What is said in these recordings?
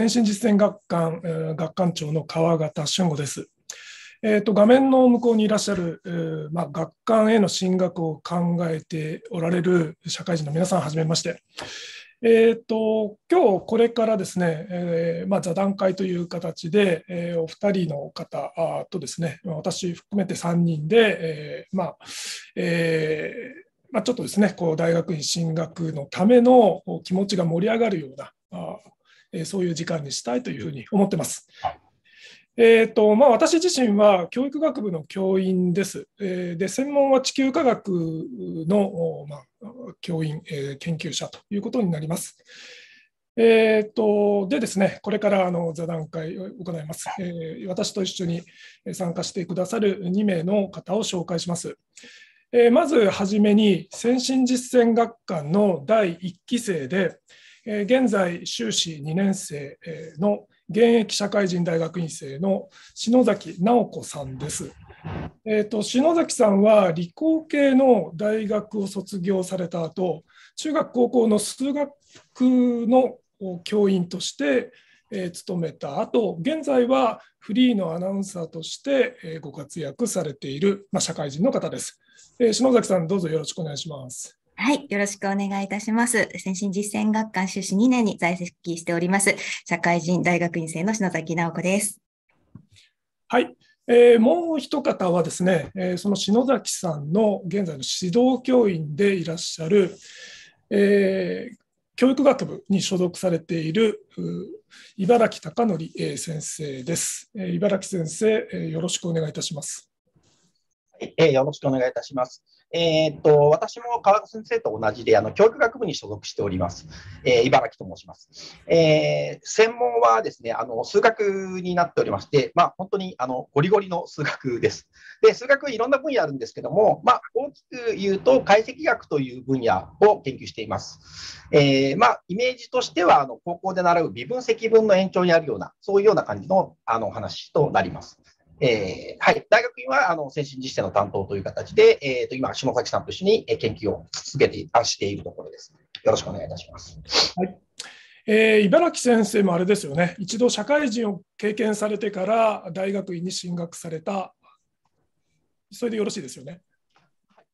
先進実践学館、学館長の川形俊吾です。えーと、画面の向こうにいらっしゃる、えー、まあ、学館への進学を考えておられる社会人の皆さん、はじめまして。えーと、今日これからですね、えー、まあ、座談会という形で、えー、お二人の方とですね、私含めて3人で、えー、まあえまあ、ちょっとですねこう大学院進学のための気持ちが盛り上がるようなそういう時間にしたいというふうに思ってます。えーとまあ、私自身は教育学部の教員です。えー、で専門は地球科学の、まあ、教員、えー、研究者ということになります。えーと、でですね、これからあの座談会を行います、えー、私と一緒に参加してくださる2名の方を紹介します。えまずはじめに、先進実践学科の第1期生で、現在、修士2年生の現役社会人大学院生の篠崎直子さんです。えーと、篠崎さんは理工系の大学を卒業された後中学高校の数学の教員として、えー、勤めた後現在はフリーのアナウンサーとして、えー、ご活躍されている、まあ、社会人の方です、えー、篠崎さんどうぞよろしくお願いしますはい。よろしくお願いいたします。先進実践学館修士2年に在籍しております、社会人大学院生の篠崎直子です。はい。えー、もう一方はですね、えー、その篠崎さんの現在の指導教員でいらっしゃる、えー、教育学部に所属されている茨城孝則先生です。え茨城先生、えよろしくお願いいたします。えよろしくお願いいたします。えっ、と、私も川先生と同じで、あの、教育学部に所属しております。えー、茨城と申します。えー、専門はですね、あの、数学になっておりまして、まあ、本当に、あの、ゴリゴリの数学です。で、数学いろんな分野あるんですけども、まあ、大きく言うと、解析学という分野を研究しています。えー、まあ、イメージとしては、あの、高校で習う微分積分の延長にあるような、そういうような感じの、あの、話となります。えー、はい、大学院はあの先進実践の担当という形で、えーと、と今、下崎さんと一緒に研究を続けてあしているところです。よろしくお願いいたします。はいえー、茨城先生もあれですよね、一度社会人を経験されてから大学院に進学された、それでよろしいですよね。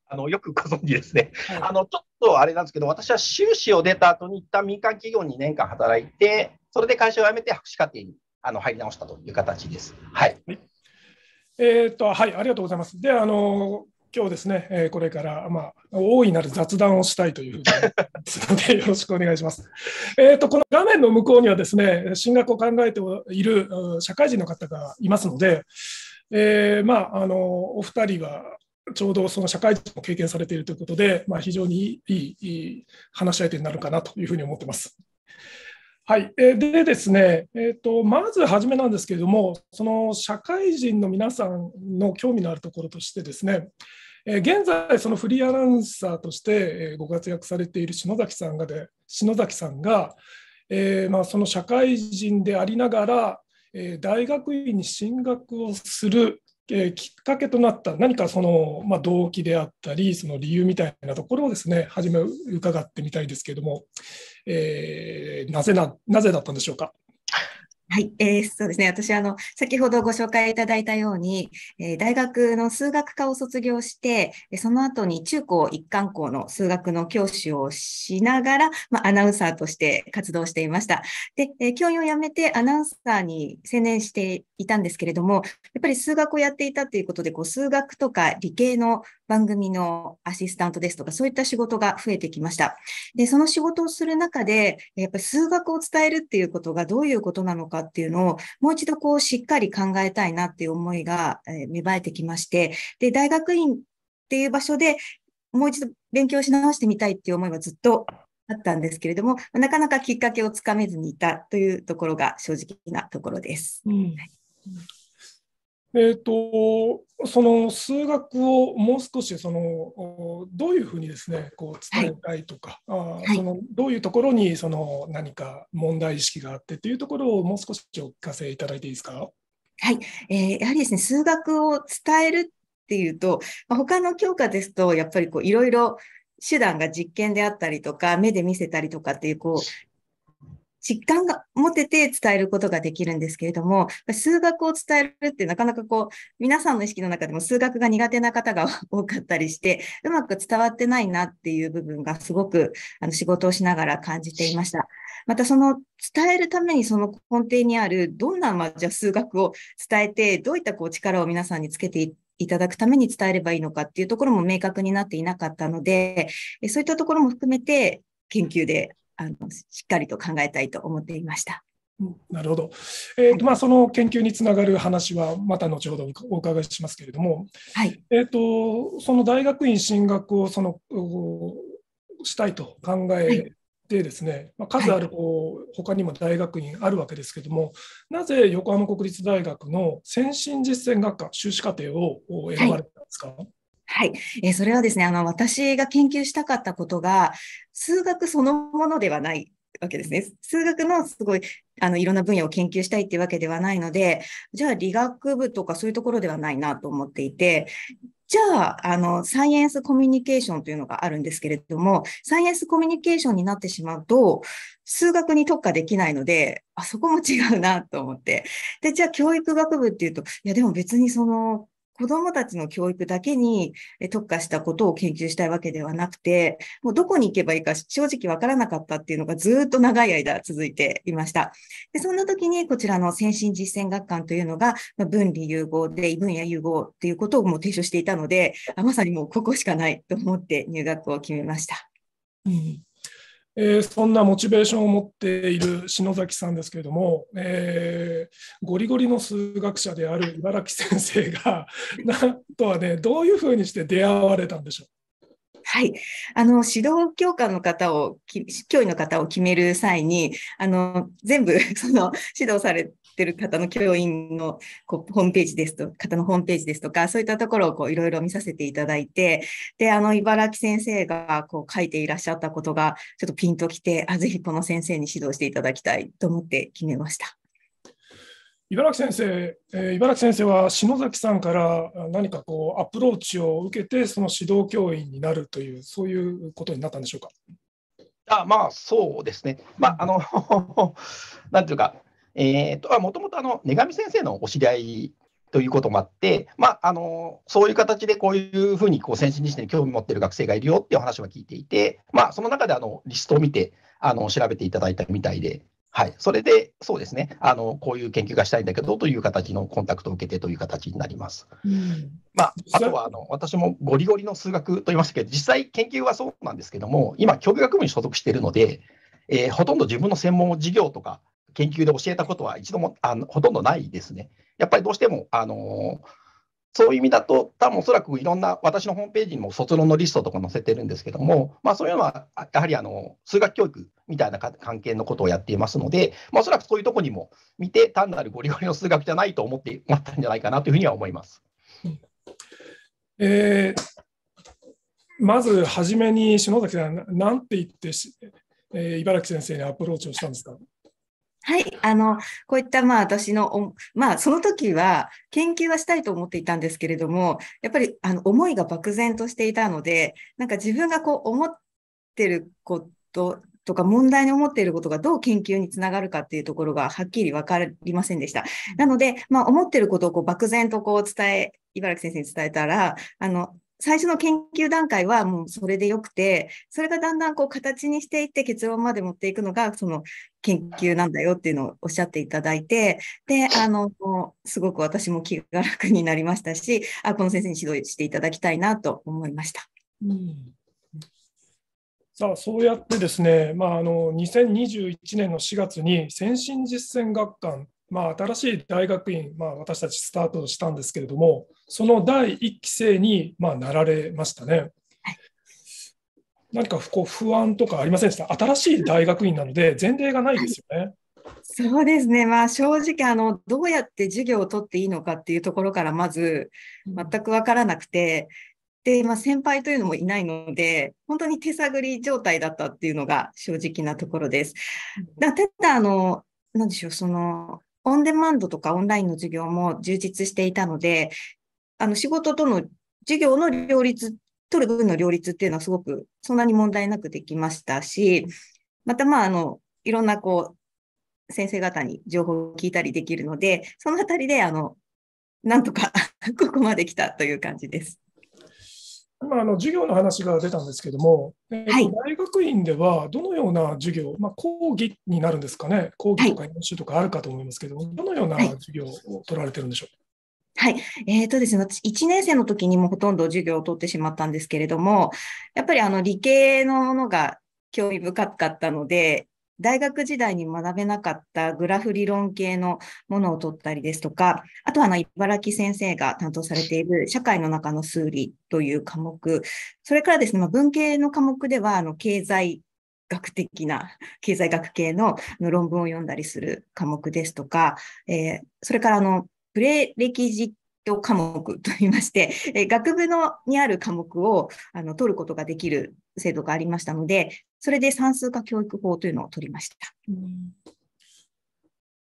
あのよくご存知ですね、はい、あのちょっとあれなんですけど、私は修士を出た後に一旦民間企業に2年間働いて、それで会社を辞めて博士課程にあの入り直したという形です。はい、はいえー、っと、はい、ありがとうございます。で、あの、今日ですね、えー、これから、まあ、大いなる雑談をしたいというふうにすので、よろしくお願いします。えっと、とこの画面の向こうにはですね、進学を考えている社会人の方がいますので、えー、まあ、あのお二人はちょうどその社会人を経験されているということで、まあ、非常にいいいい話し相手になるかなというふうに思ってます。はい、えでですね、えーと、まず初めなんですけれども、その社会人の皆さんの興味のあるところとしてですね、え現在、そのフリーアナウンサーとしてご活躍されている篠崎さんがで篠崎さんが、えー、まあ、その社会人でありながら、え大学院に進学をする、えきっかけとなった何かその、まあ、動機であったりその理由みたいなところをですね初め伺ってみたいですけれども、えー、なぜな、なぜだったんでしょうか。はい、えー、そうですね。私、あの、先ほどご紹介いただいたように、えー、大学の数学科を卒業して、その後に中高一貫校の数学の教師をしながら、まあ、アナウンサーとして活動していました。で、えー、教員を辞めてアナウンサーに専念していたんですけれども、やっぱり数学をやっていたということで、こう、数学とか理系の番組のアシスタントですとか、そういった仕事が増えてきました。で、その仕事をする中で、やっぱり数学を伝えるっていうことがどういうことなのかっていうのを、もう一度こう、しっかり考えたいなっていう思いが、え芽生えてきまして、で、大学院っていう場所で、もう一度勉強し直してみたいっていう思いはずっとあったんですけれども、なかなかきっかけをつかめずにいたというところが正直なところです。うん、えーと、その数学をもう少しそのどういうふうにですねこう伝えたいとか、はい、あそのどういうところにその何か問題意識があってっていうところをもう少しお聞かせいただいていいですか。はい、えー、やはりですね数学を伝えるっていうと、まあ、他の教科ですとやっぱりこういろいろ手段が実験であったりとか、目で見せたりとかっていう、こう、実感が持てて伝えることができるんですけれども、数学を伝えるってなかなかこう、皆さんの意識の中でも数学が苦手な方が 多かったりして、うまく伝わってないなっていう部分がすごくあの仕事をしながら感じていました。またその伝えるためにその根底にある、どんな、まあ、じゃ数学を伝えて、どういったこう力を皆さんにつけていって、いただくために伝えればいいのかっていうところも明確になっていなかったので、そういったところも含めて研究であのしっかりと考えたいと思っていました。うん、なるほど、えーと、はい、まあ、その研究につながる話はまた後ほどお伺いしますけれども、はいえーと、その大学院進学をそのしたいと考えてですね、はい、まあ、数あるこう、他にも大学院あるわけですけれどもなぜ横浜国立大学の先進実践学科修士課程を選ばれたんですか、はいはい、えー、それはですねあの私が研究したかったことが数学そのものではないわけですね。数学のすごいあのいろんな分野を研究したいっていうわけではないのでじゃあ理学部とかそういうところではないなと思っていてじゃあ、あの、サイエンスコミュニケーションというのがあるんですけれども、サイエンスコミュニケーションになってしまうと、数学に特化できないので、あそこも違うなと思って。で、じゃあ教育学部っていうと、いや、でも別にその子供たちの教育だけに特化したことを研究したいわけではなくて、もうどこに行けばいいか正直わからなかったっていうのがずっと長い間続いていました。でそんな時にこちらの先進実践学館というのが、分離融合で異分野融合っていうことをもう提唱していたので、まさにもうここしかないと思って入学を決めました。うんえー、そんなモチベーションを持っている篠崎さんですけれども、えー、ゴリゴリの数学者である茨城先生が なんとはねどういうふうにして出会われたんでしょうはい。あの、指導教官の方を、教員の方を決める際に、あの、全部、その、指導されってる方の教員のこうホームページですと、方のホームページですとか、そういったところをいろいろ見させていただいて、で、あの、茨城先生がこう書いていらっしゃったことが、ちょっとピンときて、あ、ぜひこの先生に指導していただきたいと思って決めました。茨城先生、えー、茨城先生は篠崎さんから何かこうアプローチを受けて、その指導教員になるという、そういうことになったんでしょうか。あまあ、そうですね、まああの なんていうか、えーと、はもともとあの、根上先生のお知り合いということもあって、まあ、あのそういう形でこういうふうにこう先進技術に興味持ってる学生がいるよっていう話は聞いていて、まあ、その中であのリストを見てあの調べていただいたみたいで、はい、それでそうですねあの、こういう研究がしたいんだけどという形のコンタクトを受けてという形になります。うん、まあ、あとはあの私もゴリゴリの数学と言いましたけど、実際研究はそうなんですけども、今、教育学部に所属しているので、えー、ほとんど自分の専門事業とか研究で教えたことは一度もあのほとんどないですね。やっぱりどうしても、あのそういう意味だと、多分おそらくいろんな私のホームページにも卒論のリストとか載せてるんですけども、まあ、そういうのはやはりあの数学教育みたいな関係のことをやっていますので、まあ、おそらくそういうとこにも見て、単なるゴリゴリの数学じゃないと思ってもらったんじゃないかなというふうには思います。えー、まず初めに篠崎さん、なんて言って、えー、茨城先生にアプローチをしたんですか。はい。あの、こういった、まあ、私の、まあ、その時は、研究はしたいと思っていたんですけれども、やっぱり、あの、思いが漠然としていたので、なんか自分がこう、思ってることとか、問題に思っていることがどう研究につながるかっていうところが、はっきりわかりませんでした。なので、まあ、思ってることをこう、漠然とこう、伝え、茨城先生に伝えたら、あの、最初の研究段階はもうそれでよくて、それがだんだんこう形にしていって結論まで持っていくのがその研究なんだよっていうのをおっしゃっていただいて、で、あの、すごく私も気が楽になりましたし、あこの先生に指導していただきたいなと思いました。うんさあそうやってですね、まあ、あの2021年の4月に先進実践学館まあ、新しい大学院、まあ、私たちスタートしたんですけれども、その第1期生に、まあ、なられましたね。何かこう不安とかありませんでした新しい大学院なので、前例がないですよね。そうですね、まあ、正直あの、どうやって授業を取っていいのかっていうところから、まず全く分からなくて、でまあ、先輩というのもいないので、本当に手探り状態だったっていうのが正直なところです。だただあの、なでしょう、そのオンデマンドとかオンラインの授業も充実していたので、あの仕事との授業の両立、取る分の両立っていうのはすごくそんなに問題なくできましたし、またまああの、いろんなこう、先生方に情報を聞いたりできるので、そのあたりであの、なんとか ここまで来たという感じです。今あの授業の話が出たんですけども、はい、えー、大学院ではどのような授業、まあ、講義になるんですかね、講義とか演習とかあるかと思いますけど、はい、どのような授業を取られてるんでしょうはい。えっ、ー、とですね、私、1年生の時にもほとんど授業を取ってしまったんですけれども、やっぱりあの理系のものが興味深かったので、大学時代に学べなかったグラフ理論系のものを取ったりですとか、あとはあの茨城先生が担当されている社会の中の数理という科目、それからですね、文系の科目ではあの経済学的な経済学系の論文を読んだりする科目ですとか、えー、それからあのプレ歴ット科目といいまして、学部のにある科目をあの取ることができる制度がありましたので、それで算数化教育法というのを取りました。うん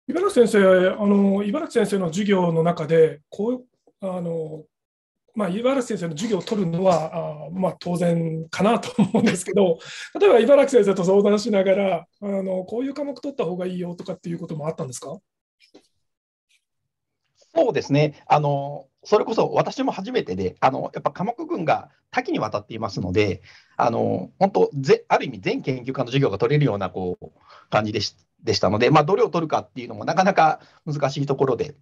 茨城先生あの、茨城先生の授業の中で、こうあのまあ、茨城先生の授業を取るのはあ、まあ、当然かなと思うんですけど、例えば茨城先生と相談しながらあの、こういう科目取った方がいいよとかっていうこともあったんですかそうですねあのそれこそ私も初めてで、あのやっぱ科目群が多岐にわたっていますので、あの本当ぜ、ある意味、全研究科の授業が取れるようなこう感じでしでしたので、まあ、どれを取るかっていうのもなかなか難しいところで、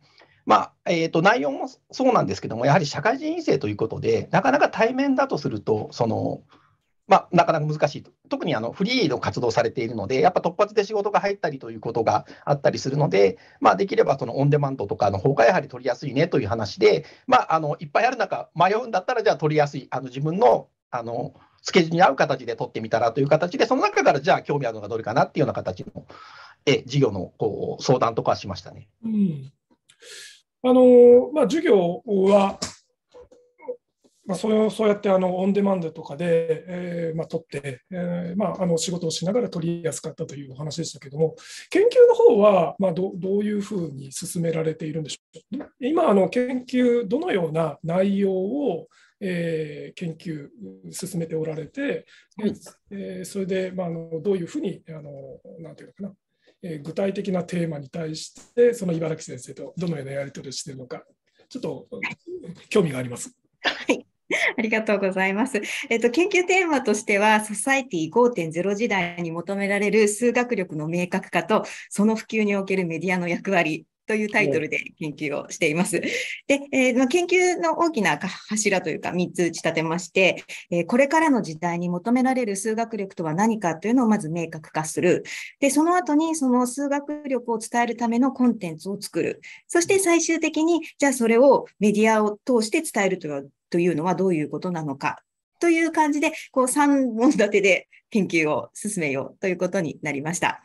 まあえーと、と内容もそうなんですけども、やはり社会人院生ということで、なかなか対面だとすると、そのまあ、なかなか難しいと。特にあのフリーの活動されているので、やっぱ突発で仕事が入ったりということがあったりするので、まあ、できればそのオンデマンドとかの方がやはり取りやすいねという話で、まあ、あのいっぱいある中、迷うんだったら、じゃあ取りやすい、あの自分のあのスケジュールに合う形で取ってみたらという形で、その中からじゃあ興味あるのがどれかなっていうような形のえ事業のこう相談とかしましたね。うんあのまあ、授業はまあ、それをそうやってあのオンデマンドとかで、えーまあ、取って、えーまあ、あの仕事をしながら取りやすかったというお話でしたけども研究の方は、まあ、どどういうふうに進められているんでしょう今あの研究どのような内容を、えー、研究進めておられて、はい、えー、それで、まあ、あのどういうふうにあのなんていうのかなえー、具体的なテーマに対してその茨城先生とどのようなやり取りをしているのかちょっと興味があります。はい、ありがとうございます。えっと、研究テーマとしては、ソサイティ5.0時代に求められる数学力の明確化と、その普及におけるメディアの役割というタイトルで研究をしています。で、えー、研究の大きな柱というか3つ打ち立てまして、えー、これからの時代に求められる数学力とは何かというのをまず明確化する。で、その後にその数学力を伝えるためのコンテンツを作る。そして最終的に、じゃあそれをメディアを通して伝えるというのはというのはどういうことなのかという感じで、こう3本立てで研究を進めようということになりました。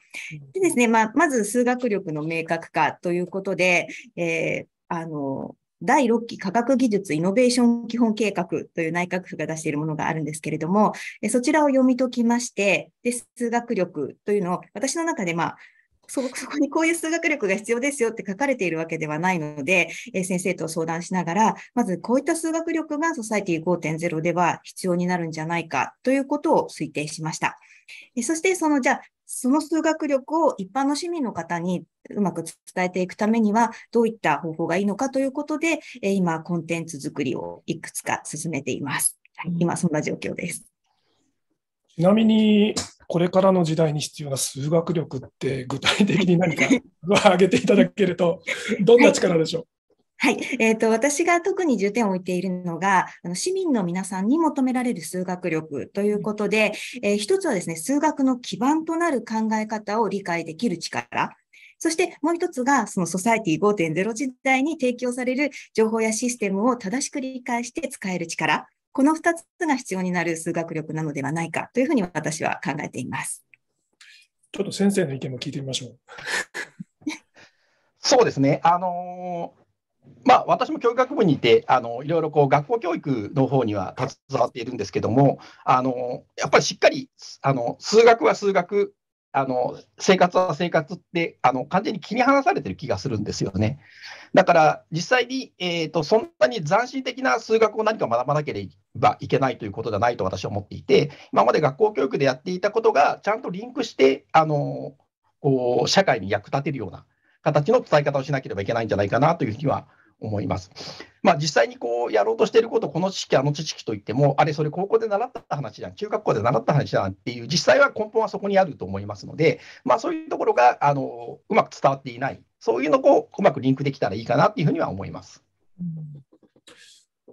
でですね、まあ、まず数学力の明確化ということで、えー、あの、第6期科学技術イノベーション基本計画という内閣府が出しているものがあるんですけれども、そちらを読み解きまして、で数学力というのを私の中で、まあ、そそこにこういう数学力が必要ですよって書かれているわけではないので、え先生と相談しながら、まずこういった数学力がソサイティ5.0では必要になるんじゃないかということを推定しました。えそして、そのじゃあ、その数学力を一般の市民の方にうまく伝えていくためには、どういった方法がいいのかということで、え今、コンテンツ作りをいくつか進めています。はい、今、そんな状況です。ちなみに、これからの時代に必要な数学力って具体的に何か挙げていただけると、どんな力でしょう、はい、えーと、私が特に重点を置いているのがあの市民の皆さんに求められる数学力ということで、えー、一つはですね数学の基盤となる考え方を理解できる力そしてもう一つが、そのソサエティ5.0時代に提供される情報やシステムを正しく理解して使える力。この2つが必要になる数学力なのではないかというふうに私は考えています。ちょっと先生の意見も聞いてみましょう。そうですね。あのまあ、私も教育学部にいて、あのいろいろこう学校教育の方には携わっているんですけども、あのやっぱりしっかりあの数学は数学あの生活は生活ってあの完全に切り離されてる気がするんですよね。だから実際に、えーと、とそんなに斬新的な数学を何か学ばなければいけないということじゃないと私は思っていて今まで学校教育でやっていたことがちゃんとリンクしてあのこう社会に役立てるような形の伝え方をしなければいけないんじゃないかなというふうには思います。まあ、実際にこうやろうとしていること、この知識、あの知識といっても、あれ、それ高校で習った話じゃん、中学校で習った話じゃんっていう、実際は根本はそこにあると思いますので、まあ、そういうところがあのうまく伝わっていない、そういうのをうまくリンクできたらいいかなっていうふうには思います。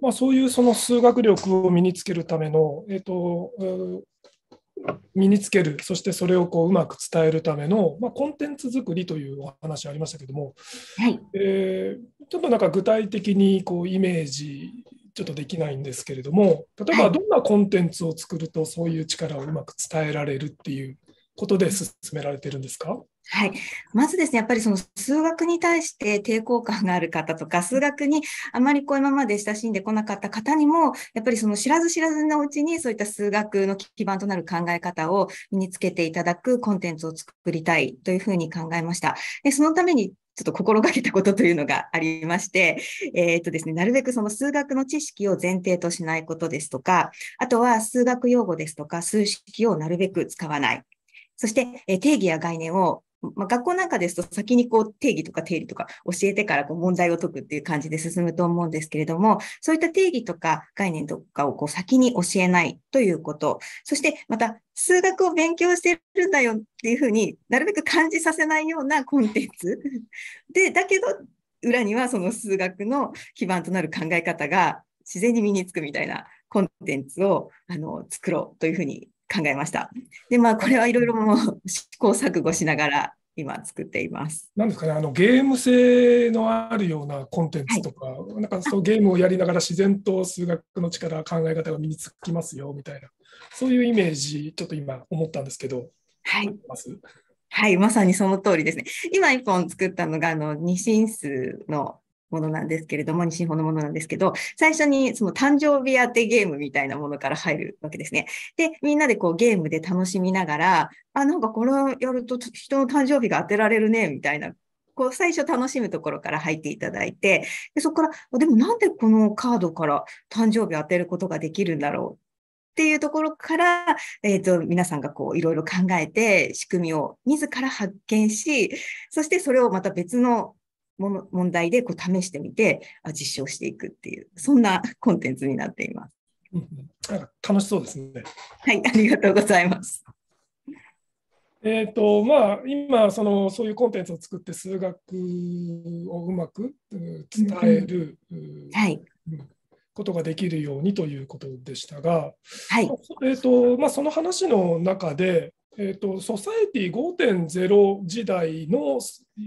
まあ、そういうその数学力を身につけるための、えーと、身につける、そしてそれをこううまく伝えるための、まあ、コンテンツ作りというお話ありましたけども、はいえー、ちょっとなんか具体的にこうイメージちょっとできないんですけれども例えばどんなコンテンツを作るとそういう力をうまく伝えられるっていうことで進められてるんですかはい。まずですね、やっぱりその数学に対して抵抗感がある方とか、数学にあまりこう今まで親しんでこなかった方にも、やっぱりその知らず知らずのうちにそういった数学の基盤となる考え方を身につけていただくコンテンツを作りたいというふうに考えました。でそのためにちょっと心がけたことというのがありまして、えー、っとですね、なるべくその数学の知識を前提としないことですとか、あとは数学用語ですとか、数式をなるべく使わない。そして、え定義や概念をまあ、学校なんかですと先にこう定義とか定理とか教えてからこう問題を解くっていう感じで進むと思うんですけれども、そういった定義とか概念とかをこう先に教えないということ、そしてまた数学を勉強してるんだよっていうふうになるべく感じさせないようなコンテンツ。で、だけど裏にはその数学の基盤となる考え方が自然に身につくみたいなコンテンツをあの作ろうというふうに考えました。で、まあ、これはいろいろもう試行錯誤しながら今作っています。なんですかね、あのゲーム性のあるようなコンテンツとか、はい、なんかそうゲームをやりながら自然と数学の力、考え方が身につきますよみたいな、そういうイメージ、ちょっと今思ったんですけど、はい。はい、まさにその通りですね。今一本作ったのが、あの、二進数のものなんですけれども、西日本のものなんですけど、最初にその誕生日当てゲームみたいなものから入るわけですね。で、みんなでこうゲームで楽しみながら、あ、なんかこれをやると人の誕生日が当てられるね、みたいな。こう最初楽しむところから入っていただいて、でそこから、でもなんでこのカードから誕生日当てることができるんだろうっていうところから、えっ、ー、と、皆さんがこう、いろいろ考えて、仕組みを自ら発見し、そしてそれをまた別のもの問題でこう試してみて、あ実証していくっていう、そんな コンテンツになっています。うん、楽しそうですね。はい、ありがとうございます。えっとまあ、今その、そういうコンテンツを作って数学をうまく伝える、はいことができるようにということでしたが、はいえっとまあ、その話の中で、えーと、ソサエティ5.0時代の、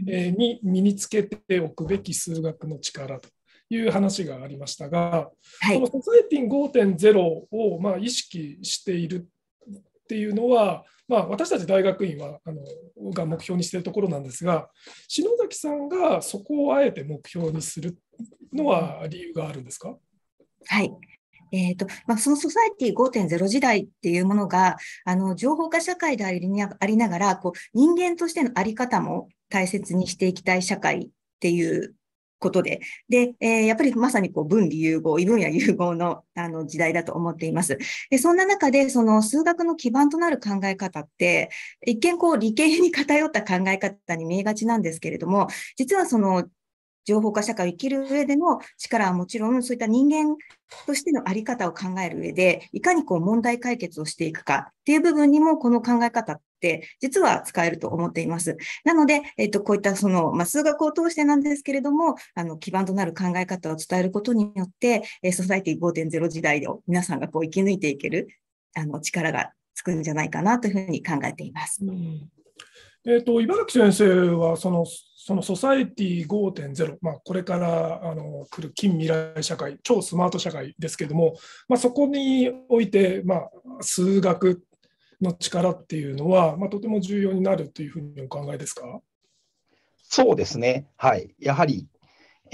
えー、に身につけておくべき数学の力という話がありましたが、はい、このソサエティ5.0を、まあ、意識しているっていうのは、まあ、私たち大学院はあのが目標にしているところなんですが篠崎さんがそこをあえて目標にするのは理由があるんですかはいえっ、ー、と、まあ、そのソサエティ5.0時代っていうものが、あの、情報化社会でありながら、こう、人間としてのあり方も大切にしていきたい社会っていうことで。で、えー、やっぱりまさにこう分離融合、異分野融合のあの時代だと思っています。で、そんな中で、その数学の基盤となる考え方って、一見こう理系に偏った考え方に見えがちなんですけれども、実はその情報化社会を生きる上での力はもちろん、そういった人間としてのあり方を考える上で、いかにこう問題解決をしていくかっていう部分にも、この考え方って実は使えると思っています。なので、えっと、こういったその、まあ、数学を通してなんですけれども、あの、基盤となる考え方を伝えることによって、えソサイティ5.0時代を皆さんがこう生き抜いていける、あの、力がつくんじゃないかなというふうに考えています。うん、えっ、と、茨城先生は、その、そのソサエティ5.0、まあ、これからあの来る近未来社会、超スマート社会ですけれども、まあ、そこにおいて、まあ、数学の力っていうのは、まあ、とても重要になるというふうにお考えですかそうですね、はい、やはり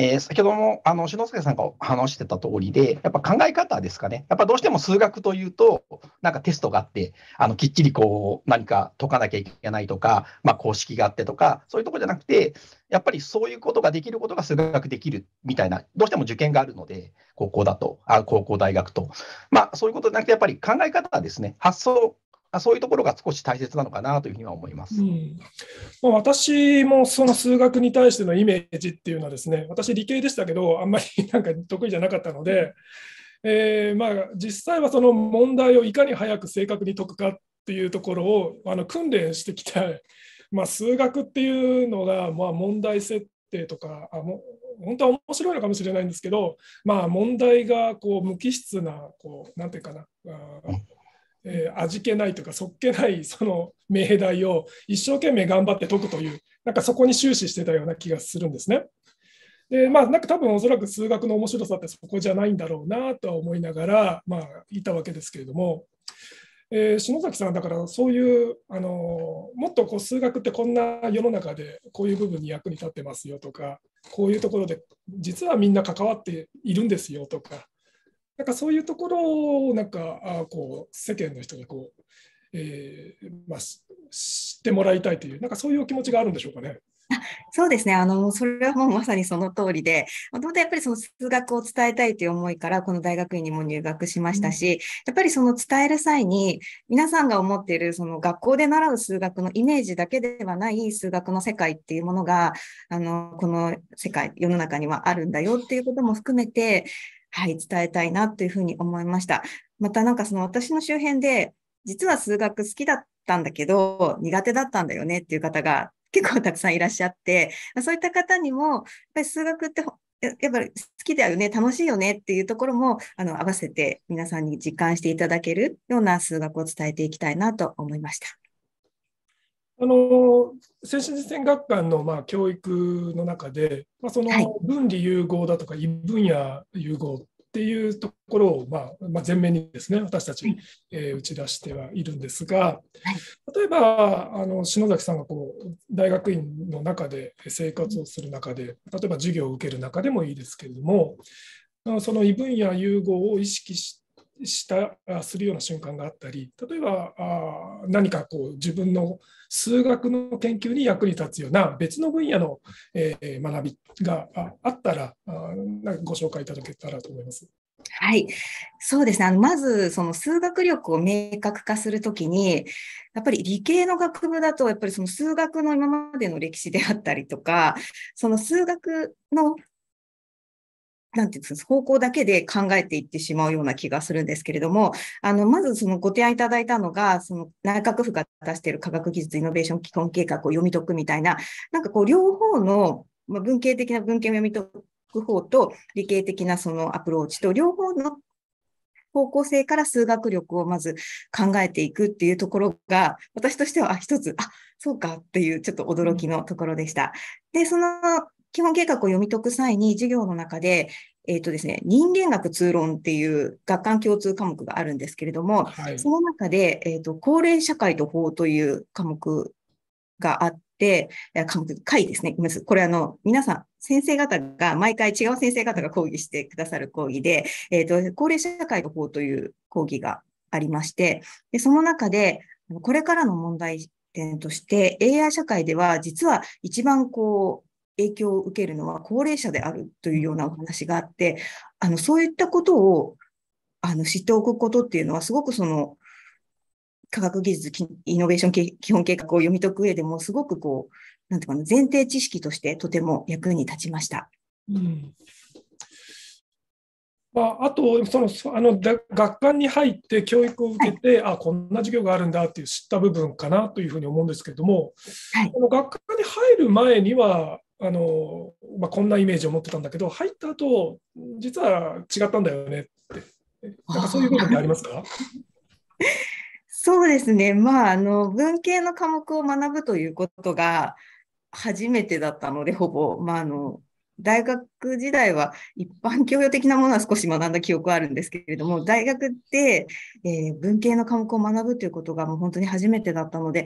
えー、先ほども、あの、篠介さんが話してた通りで、やっぱ考え方ですかね。やっぱどうしても数学というと、なんかテストがあって、あの、きっちりこう、何か解かなきゃいけないとか、まあ、公式があってとか、そういうとこじゃなくて、やっぱりそういうことができることが数学できるみたいな、どうしても受験があるので、高校だと、あ高校、大学と。まあ、そういうことじゃなくて、やっぱり考え方ですね。発想あそういうところが少し大切なのかなというふうには思います、うん、ま私もその数学に対してのイメージっていうのはですね私理系でしたけどあんまりなんか得意じゃなかったので、えー、まあ実際はその問題をいかに早く正確に解くかっていうところをあの訓練してきた、まあ、数学っていうのがまあ問題設定とかあも本当は面白いのかもしれないんですけど、まあ、問題がこう無機質なこうなんていうかな、うんえー、味気ないとかそっけない その命題を一生懸命頑張って解くというなんかそこに終始してたような気がするんですね。でまあ、なんか多分おそらく数学の面白さってそこじゃないんだろうなとは思いながら、まあ、いたわけですけれども、えー、篠崎さんだからそういうあのもっとこう数学ってこんな世の中でこういう部分に役に立ってますよとかこういうところで実はみんな関わっているんですよとかなんかそういうところをなんかあこう世間の人がこう、えーまあ、知ってもらいたいというなんかそういうお気持ちがあるんでしょうかね。そうですね。あの、それはもうまさにその通りで、もともとやっぱりその数学を伝えたいという思いから、この大学院にも入学しましたし、うん、やっぱりその伝える際に、皆さんが思っている、その学校で習う数学のイメージだけではない数学の世界っていうものが、あの、この世界、世の中にはあるんだよっていうことも含めて、はい、伝えたいなというふうに思いました。またなんかその私の周辺で、実は数学好きだったんだけど、苦手だったんだよねっていう方が結構たくさんいらっしゃって、そういった方にも、やっぱり数学ってやっぱり好きだよね、楽しいよねっていうところも、あの、合わせて皆さんに実感していただけるような数学を伝えていきたいなと思いました。あの精神実践学館のまあ教育の中で、まあ、その分離融合だとか異分野融合っていうところを、まあまあ、前面にですね私たち、えー、打ち出してはいるんですが例えばあの篠崎さんがこう大学院の中で生活をする中で例えば授業を受ける中でもいいですけれどもその異分野融合を意識ししたするような瞬間があったり例えばあ何かこう自分の数学の研究に役に立つような別の分野の、えー、学びがあったらあご紹介いただけたらと思います。はい、そうですね。あのまず、その数学力を明確化するときに、やっぱり理系の学部だと、やっぱりその数学の今までの歴史であったりとか、その数学のなんていうんですか、方向だけで考えていってしまうような気がするんですけれども、あの、まずそのご提案いただいたのが、その内閣府が出している科学技術イノベーション基本計画を読み解くみたいな、なんかこう、両方の、まあ、文系的な文献を読み解く方と、理系的なそのアプローチと、両方の方向性から数学力をまず考えていくっていうところが、私としては、一つ、あ、そうかっていうちょっと驚きのところでした。で、その基本計画を読み解く際に授業の中で、えっ、ー、とですね、人間学通論っていう学官共通科目があるんですけれども、はい、その中で、えっ、ー、と、高齢社会と法という科目があって、科目、会ですね。これあの、皆さん、先生方が毎回違う先生方が講義してくださる講義で、えっ、ー、と、高齢社会と法という講義がありまして、でその中で、これからの問題点として、AI 社会では実は一番こう、影響を受けるのは高齢者であるというようなお話があって、あのそういったことをあの知っておくことっていうのは、すごくその科学技術イノベーション基本計画を読み解く上でも、すごくこう、なんていうかな、前提知識としてとても役に立ちました。うんまあ、あとそのあの、学館に入って教育を受けて、はい、あこんな授業があるんだっていう知った部分かなというふうに思うんですけれども、はい、この学科に入る前には、あの、まあ、こんなイメージを持ってたんだけど、入った後、実は違ったんだよねって、なんかそういうことってありますか そうですね、まあ、あの文系の科目を学ぶということが初めてだったので、ほぼ、まあ、あの大学時代は一般教養的なものは少し学んだ記憶はあるんですけれども、大学で、えー、文系の科目を学ぶということがもう本当に初めてだったので、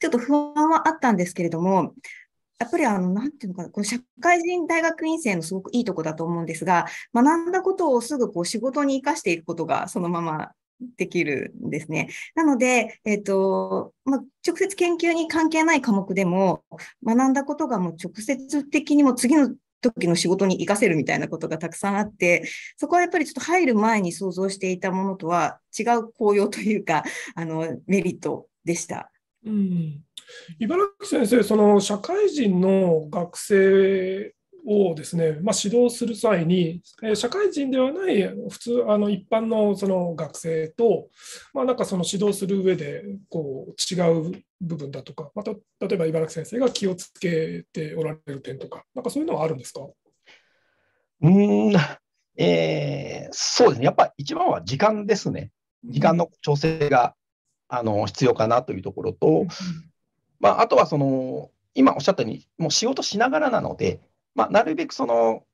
ちょっと不安はあったんですけれども、やっぱりあの、なんていうのかな、この社会人大学院生のすごくいいとこだと思うんですが、学んだことをすぐこう仕事に生かしていくことがそのままできるんですね。なので、えっ、ー、と、まあ、直接研究に関係ない科目でも、学んだことがもう直接的にも次の時の仕事に活かせるみたいなことがたくさんあって、そこはやっぱりちょっと入る前に想像していたものとは違う効用というか、あの、メリットでした。うん。茨城先生、その社会人の学生をですね、まあ、指導する際に、え社会人ではない普通あの一般のその学生と、まあ、なんかその指導する上でこう違う部分だとか、また例えば茨城先生が気をつけておられる点とか、なんかそういうのはあるんですかうんえー、そうですね、やっぱ一番は時間ですね、時間の調整があの必要かなというところと、まあ、あとはその、今おっしゃったように、もう仕事しながらなので、まあ、なるべくその、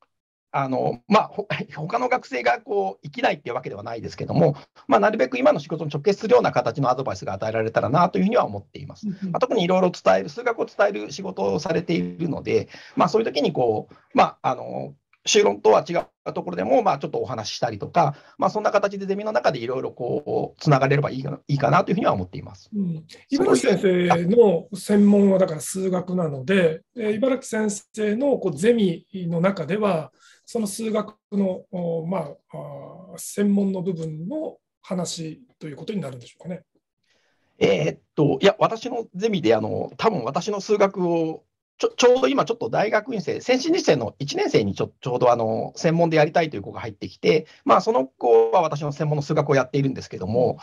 あのまあ、他の学生がこう生きないっていうわけではないですけども、まあ、なるべく今の仕事に直結するような形のアドバイスが与えられたらなというふうには思っています。まあ、特にいろいろ伝える、数学を伝える仕事をされているので、まあ、そういう時にこう、まあ、あの修論とは違うところでも、まあ、ちょっとお話ししたりとか、まあ、そんな形でゼミの中でいろいろこうつながれればいいいいかなというふうには思っています、うん、茨城先生の専門はだから数学なので、え茨城先生のこうゼミの中では、その数学の、まあ、専門の部分の話ということになるんでしょうかね。えー、っといや私のゼミであの多分私の数学をちょちょうど今、ちょっと大学院生、先進実践の1年生にちょちょうどあの専門でやりたいという子が入ってきて、まあ、その子は私の専門の数学をやっているんですけども、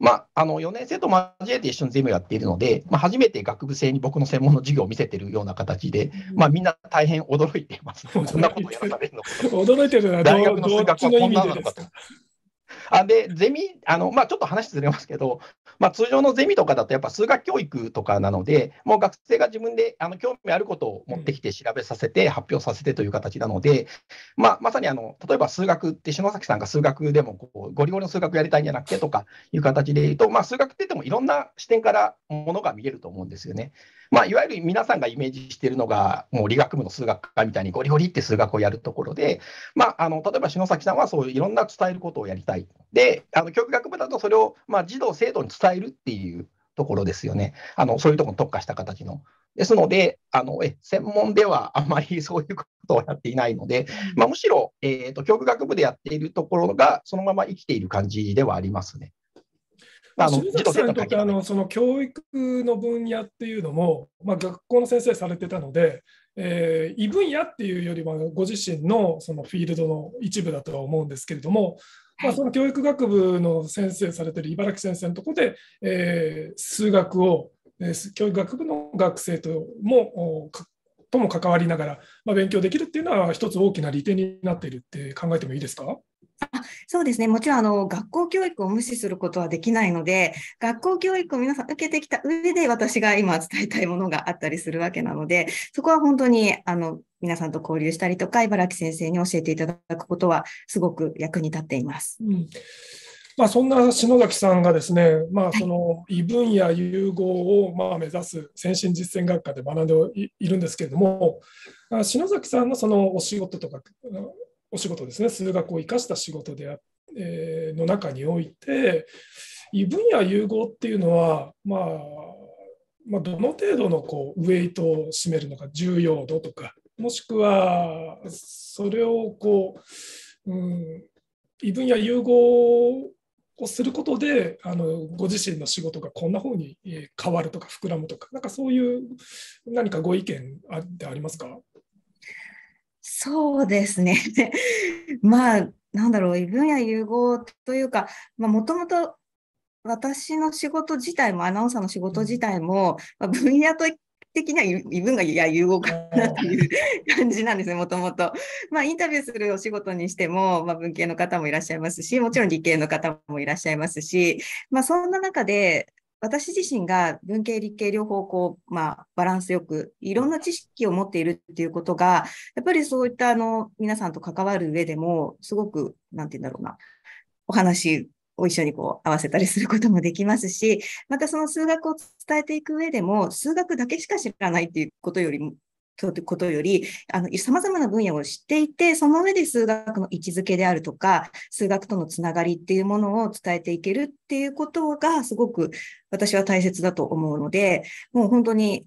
まあ、あの4年生と交えて一緒に全部やっているので、まあ、初めて学部生に僕の専門の授業を見せているような形で、まあ、みんな大変驚いています。そんなことやらされるの驚いてるな、大学の数学はこんなのかと。あで、ゼミ、あのまあ、ちょっと話ずれますけど、まあ、通常のゼミとかだと、やっぱ数学教育とかなので、もう学生が自分であの興味あることを持ってきて調べさせて、発表させてという形なので、まあ、まさにあの例えば数学って、篠崎さんが数学でもこうゴリゴリの数学やりたいんじゃなくてとかいう形で言うと、まあ、数学って言ってもいろんな視点からものが見えると思うんですよね。まあ、いわゆる皆さんがイメージしているのが、もう理学部の数学科みたいにゴリゴリって数学をやるところで、まあ、あの例えば篠崎さんはそういういろんな伝えることをやりたい。で、あの教育学部だとそれを、まあ、児童、生徒に伝えるっていうところですよね。あのそういうところに特化した形の。ですのであのえ、専門ではあまり そういうことをやっていないので、まあ、むしろ、えーと教育学部でやっているところが、そのまま生きている感じではありますね。まあ、篠崎さんにとってあのその教育の分野っていうのも、まあ、学校の先生されてたので、えー、異分野っていうよりはご自身のそのフィールドの一部だとは思うんですけれども、まあ、その教育学部の先生されてる茨城先生のとこで、えー、数学を、えー、教育学部の学生ともとも関わりながら、まあ、勉強できるっていうのは一つ大きな利点になっているって考えてもいいですかあそうですね。もちろん、あの、学校教育を無視することはできないので、学校教育を皆さん受けてきた上で、私が今伝えたいものがあったりするわけなので、そこは本当に、あの、皆さんと交流したりとか、茨城先生に教えていただくことは、すごく役に立っています。うんまあ、そんな篠崎さんがですね、まあ、その異分野融合をま目指す先進実践学科で学んでいるんですけれども、篠崎さんのそのお仕事とかお仕事ですね数学を生かした仕事であ、えー、の中において異分野融合っていうのは、まあ、まあ、どの程度のこうウェイトを占めるのか重要度とかもしくはそれをこう、うん、異分野融合をすることであのご自身の仕事がこんな方に変わるとか膨らむとかなんかそういう何かご意見でありますかそうですね。まあ、なんだろう、異分野融合というか、もともと私の仕事自体も、アナウンサーの仕事自体も、まあ、分野と的には異分野や融合かなという 感じなんですね、もともと。まあ、インタビューするお仕事にしても、まあ、文系の方もいらっしゃいますし、もちろん理系の方もいらっしゃいますし、まあ、そんな中で、私自身が文系理系両方こう、まあ、バランスよくいろんな知識を持っているっていうことがやっぱりそういったあの皆さんと関わる上でもすごくなんて言うんだろうなお話を一緒にこう合わせたりすることもできますしまたその数学を伝えていく上でも数学だけしか知らないっていうことよりもということより、あの、様々な分野を知っていて、その上で数学の位置づけであるとか、数学とのつながりっていうものを伝えていけるっていうことが、すごく私は大切だと思うので、もう本当に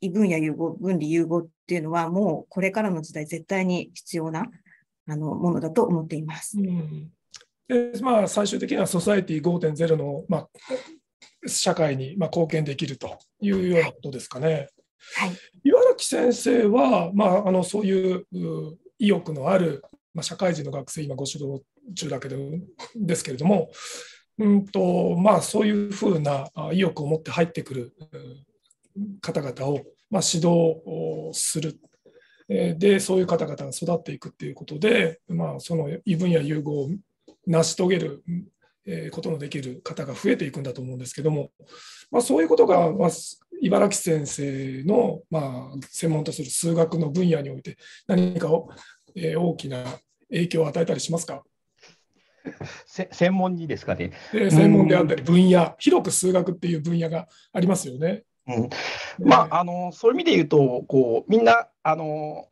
異分野融合、分離融合っていうのは、もうこれからの時代絶対に必要な、あの、ものだと思っています。うん、でまあ、最終的にはソサエティ5.0の、まあ、社会に、ま貢献できるというようなことですかね。はいはい、茨崎先生は、まあ、あのそういう意欲のある、まあ、社会人の学生今ご指導中だけどですけれども、うんとまあ、そういうふうな意欲を持って入ってくる方々を、まあ、指導する。でそういう方々が育っていくっていうことで、まあ、その異分野融合を成し遂げることのできる方が増えていくんだと思うんですけども、まあ、そういうことが、まあ、茨城先生の、まあ、専門とする数学の分野において何かを、えー、大きな影響を与えたりしますか専門にですかね、えー、専門であったり分野、うん、広く数学っていう分野がありますよね。うんまあ、あのそういう意味で言うとこうみんなあの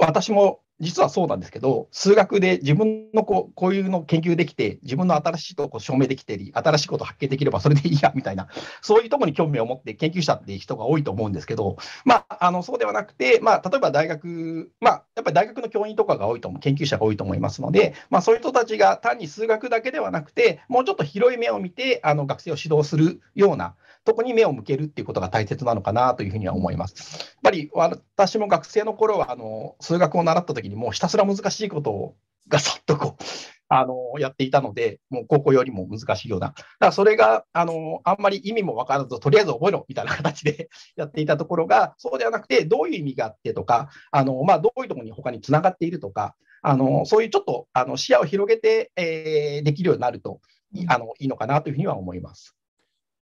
私も実はそうなんですけど、数学で自分のこうこういうのを研究できて、自分の新しいとこ証明できてり、新しいこと発見できればそれでいいやみたいな、そういうとこに興味を持って研究者っていう人が多いと思うんですけど、まあ、あのそうではなくて、まあ、例えば大学、まあ、やっぱり大学の教員とかが多いと思う、研究者が多いと思いますので、まあ、そういう人たちが単に数学だけではなくて、もうちょっと広い目を見て、あの学生を指導するような、そこに目を向けるっていうことが大切なのかなというふうには思います。やっぱり私も学生の頃はあの数学を習った時にもうひたすら難しいことをガサッとこう あのやっていたので、もう高校よりも難しいような、だからそれがあのあんまり意味も分からず、とりあえず覚えろみたいな形で やっていたところが、そうではなくて、どういう意味があってとか、あのまあ、どういうところに他につながっているとか、あのそういうちょっとあの視野を広げて、えー、できるようになるとあのいいのかなというふうには思います。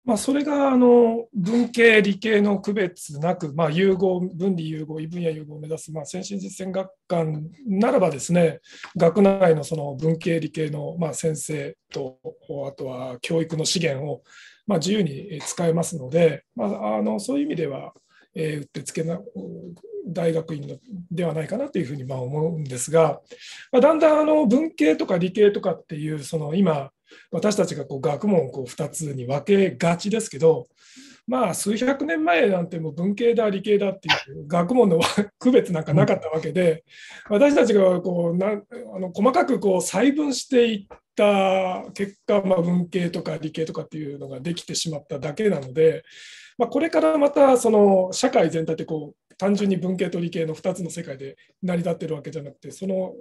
まあ、それがあの文系、理系の区別なく、まあ、融合、分離融合、異分野融合を目指す、まあ、先進実践学館ならばですね、学内のその文系、理系のまあ先生と、あとは教育の資源をまあ自由に使えますので、まあ、あのそういう意味では、えー、うってつけな大学院のではないかなというふうにまあ思うんですが、まあ、だんだんあの文系とか理系とかっていう、その今、私たちがこう学問をこう2つに分けがちですけど、まあ、数百年前なんてもう文系だ理系だっていう学問の 区別なんかなかったわけで私たちがこうなあの細かくこう細分していった結果、まあ、文系とか理系とかっていうのができてしまっただけなので、まあ、これからまたその社会全体でこう単純に文系と理系の2つの世界で成り立ってるわけじゃなくてその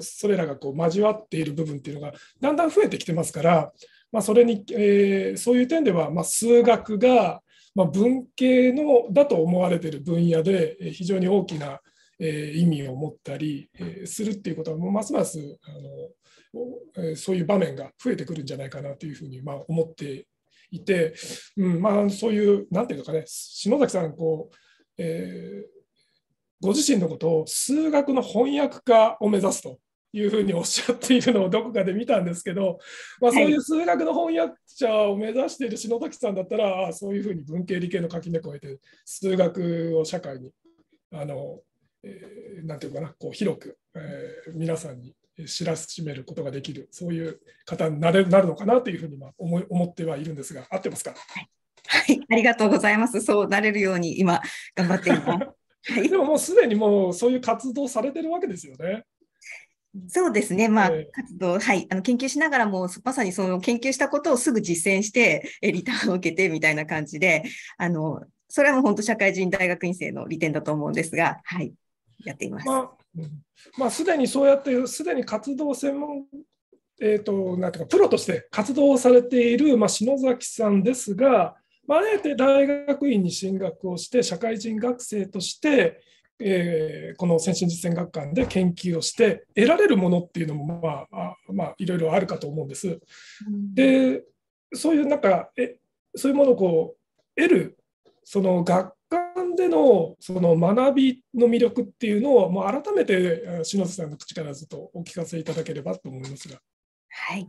それらがこう交わっている部分っていうのがだんだん増えてきてますから、まあ、それに、えー、そういう点では、まあ、数学が、まあ、文系のだと思われてる分野で非常に大きな、えー、意味を持ったり、えー、するっていうことはもうますますあの、えそういう場面が増えてくるんじゃないかなというふうに、まあ、思っていて、うんまあ、そういう何て言うのかね篠崎さんこうえー、ご自身のことを数学の翻訳家を目指すというふうにおっしゃっているのをどこかで見たんですけど、まあ、そういう数学の翻訳者を目指している篠崎さんだったら、はい、そういうふうに文系理系の垣根を越えて数学を社会にあの、えー、なんていうかなこう広く、えー、皆さんに知らしめることができるそういう方になれるなるのかなというふうにまあ思い思ってはいるんですが合ってますか、はいはい、ありがとうございます。そうなれるように今頑張っています。はい、でももうすでにもうそういう活動されてるわけですよね。そうですね、まあ、活動、はい、あの研究しながらも、まさにその研究したことをすぐ実践して、リターンを受けてみたいな感じで、あのそれはもう本当、社会人大学院生の利点だと思うんですが、はい、やっています。まあ、まあ、すでにそうやって、すでに活動専門、えーと、となんていうか、プロとして活動をされている、まあ、篠崎さんですが、まあ、えて大学院に進学をして社会人学生として、えー、この先進実践学館で研究をして得られるものっていうのもまあまあいろいろあるかと思うんです。でそういうなんかえそういうものをこう得るその学館でのその学びの魅力っていうのをもう改めて篠田さんの口からずっとお聞かせいただければと思いますが。はい、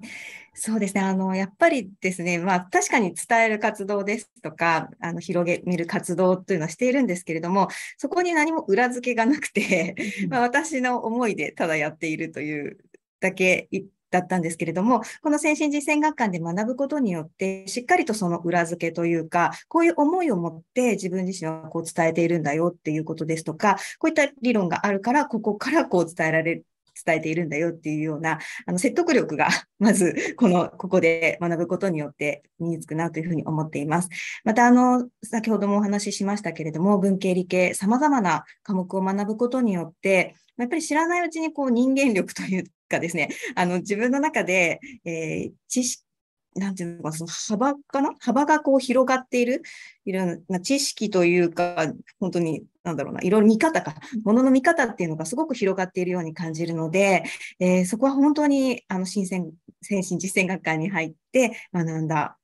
そうですね。あの、やっぱりですね、まあ、確かに伝える活動ですとか、あの、広げる活動というのはしているんですけれども、そこに何も裏付けがなくて、まあ、私の思いでただやっているというだけだったんですけれども、この先進実践学館で学ぶことによって、しっかりとその裏付けというか、こういう思いを持って自分自身はこう伝えているんだよっていうことですとか、こういった理論があるから、ここからこう伝えられ伝えているんだよっていうような、あの、説得力が、まず、この、ここで学ぶことによって身につくなというふうに思っています。また、あの、先ほどもお話ししましたけれども、文系理系、様々な科目を学ぶことによって、やっぱり知らないうちにこう人間力というかですね、あの自分の中で、えー、知識なんていうのか、その幅かな幅がこう広がっている、いろんな知識というか、本当に、なんだろうな、いろいろ見方か、ものの見方っていうのがすごく広がっているように感じるので、えー、そこは本当に、あの、新鮮、先進実践学会に入って学んだ、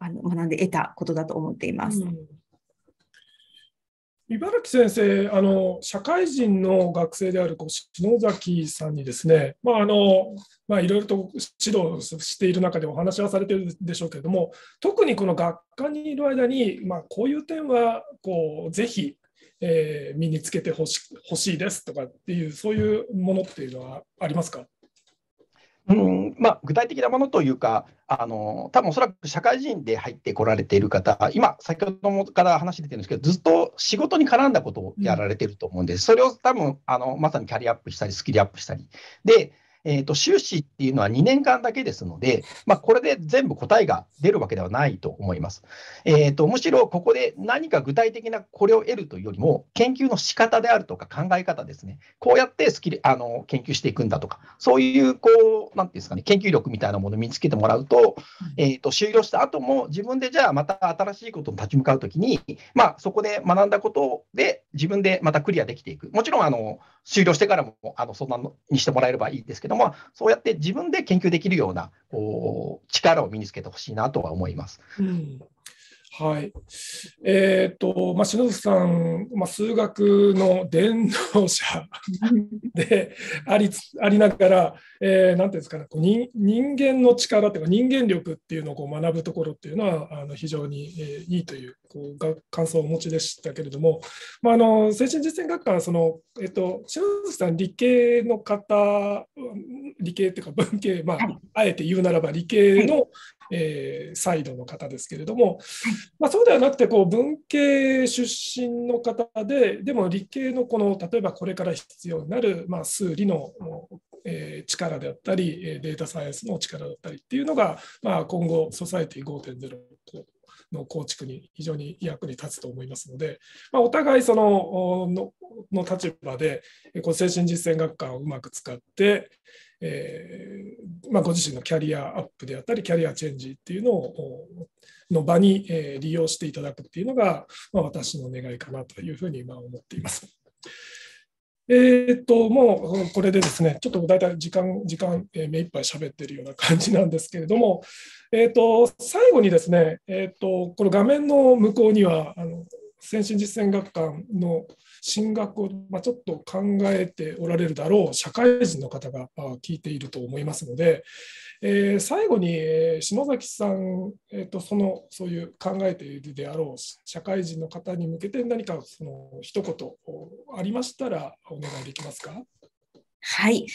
あの学んで得たことだと思っています。うん茨城先生あの、社会人の学生であるこう篠崎さんにですね、まああのまあ、いろいろと指導している中でお話はされているでしょうけれども、特にこの学科にいる間に、まあ、こういう点はこうぜひ、えー、身につけてほししいですとかっていう、そういうものっていうのはありますかうんまあ、具体的なものというか、あの多分おそらく社会人で入ってこられている方、今、先ほどもから話出てるんですけど、ずっと仕事に絡んだことをやられてると思うんです、それを多分あのまさにキャリアアップしたり、スキルアップしたり。でえーと、収支っていうのは2年間だけですので、まあ、これで全部答えが出るわけではないと思います。えーと、むしろここで何か具体的なこれを得るというよりも、研究の仕方であるとか考え方ですね、こうやってスキルあの研究していくんだとか、そういうこう、なんていうんですかね、研究力みたいなものを見つけてもらうと、えーと、と終了した後も、自分でじゃあまた新しいことに立ち向かうときに、まあ、そこで学んだことで、自分でまたクリアできていく。もちろんあの終了してからもあの相談にしてもらえればいいですけどあ、そうやって自分で研究できるようなこう力を身につけてほしいなとは思います。うんはい。えっ、ー、と、まあ、篠崎さん、まあ、数学の伝道者 でありありながら、えー、なんていうんですかね、こう人人間の力というか、人間力っていうのをこう学ぶところっていうのは、あの非常に、えー、いいというこうが感想をお持ちでしたけれども、まあ、あの精神実践学科はその、えっ、ー、と、篠崎さん、理系の方、理系っていうか、文系、まあ、あえて言うならば、理系の、えー、サイドの方ですけれども、まあ、そうではなくてこう文系出身の方ででも理系のこの例えばこれから必要になる、まあ、数理の、えー、力であったりデータサイエンスの力だったりっていうのが、まあ、今後ソサエティ5.0の構築に非常に役に立つと思いますので、まあ、お互いそのの立場でこう精神実践学科をうまく使って、えー、まあ、ご自身のキャリアアップであったりキャリアチェンジっていうのをの場に、えー、利用していただくっていうのが、まあ、私の願いかなというふうに今思っています。えっと、もうこれでですね、ちょっと大体時間、時間、えー、目いっぱい喋ってるような感じなんですけれども、えっ、と、最後にですね、えっ、と、この画面の向こうには、あの先進実践学館の進学を、まちょっと考えておられるだろう社会人の方が聞いていると思いますので、えー、最後に、え篠崎さん、えーと、とそのそういう考えているであろう社会人の方に向けて何かその一言ありましたらお願いできますか。はい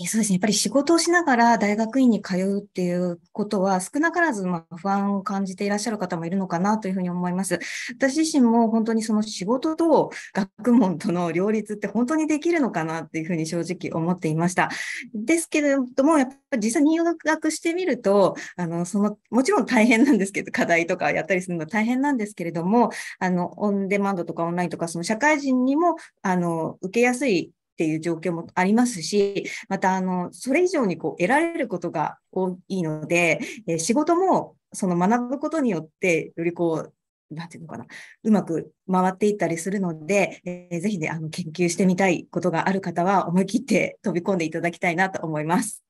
えそうですね。やっぱり仕事をしながら大学院に通うっていうことは、少なからずま不安を感じていらっしゃる方もいるのかなというふうに思います。私自身も本当にその仕事と学問との両立って本当にできるのかなっていうふうに正直思っていました。ですけれども、やっぱり実際に入学してみると、あの、その、もちろん大変なんですけど、課題とかやったりするの大変なんですけれども、あの、オンデマンドとかオンラインとか、その社会人にも、あの、受けやすいっていう状況もありますし、また、あの、それ以上にこう得られることが多いので、え仕事もその学ぶことによって、よりこう、なんていうのかな、うまく回っていったりするので、えー、ぜひね、あの、研究してみたいことがある方は、思い切って飛び込んでいただきたいなと思います。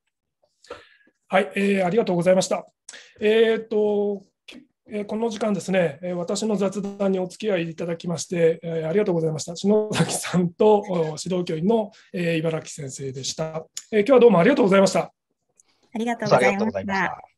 はい、えー、ありがとうございました。えー、っと、えこの時間ですね、え私の雑談にお付き合いいただきまして、えありがとうございました。篠崎さんと指導教員の、え茨城先生でした、え今日はどうもありがとうございました。ありがとうございました。